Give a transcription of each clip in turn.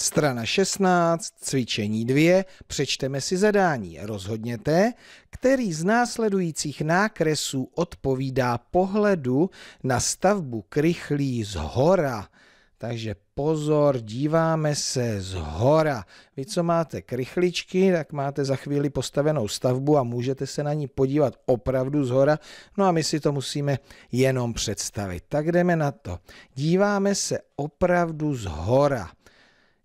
Strana 16, cvičení 2, přečteme si zadání. Rozhodněte, který z následujících nákresů odpovídá pohledu na stavbu krychlí z hora. Takže pozor, díváme se z hora. Vy, co máte krychličky, tak máte za chvíli postavenou stavbu a můžete se na ní podívat opravdu z hora. No a my si to musíme jenom představit. Tak jdeme na to. Díváme se opravdu z hora.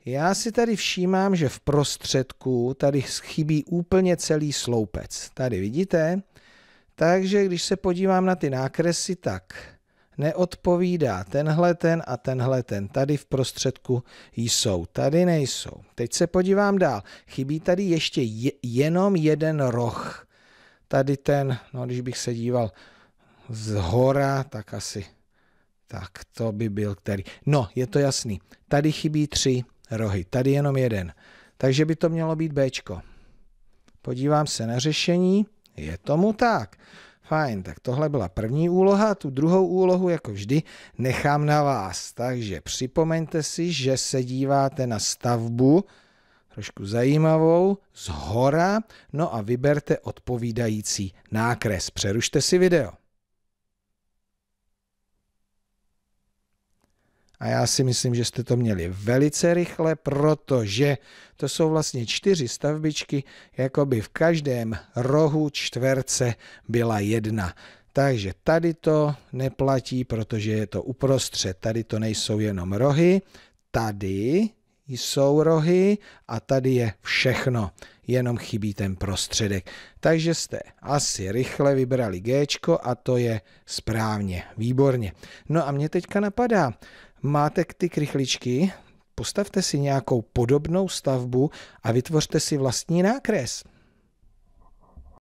Já si tady všímám, že v prostředku tady chybí úplně celý sloupec. Tady vidíte? Takže když se podívám na ty nákresy, tak neodpovídá tenhle ten a tenhle ten. Tady v prostředku jsou, tady nejsou. Teď se podívám dál. Chybí tady ještě jenom jeden roh. Tady ten, no když bych se díval z hora, tak asi, tak to by byl který. No, je to jasný. Tady chybí tři rohy. Tady jenom jeden. Takže by to mělo být B. Podívám se na řešení. Je tomu tak. Fajn, tak tohle byla první úloha, tu druhou úlohu, jako vždy, nechám na vás. Takže připomeňte si, že se díváte na stavbu, trošku zajímavou, z hora, no a vyberte odpovídající nákres. Přerušte si video. A já si myslím, že jste to měli velice rychle, protože to jsou vlastně čtyři stavbičky, jako by v každém rohu čtverce byla jedna. Takže tady to neplatí, protože je to uprostřed. Tady to nejsou jenom rohy, tady jsou rohy a tady je všechno, jenom chybí ten prostředek. Takže jste asi rychle vybrali G a to je správně, výborně. No a mě teďka napadá, máte ty krychličky, postavte si nějakou podobnou stavbu a vytvořte si vlastní nákres.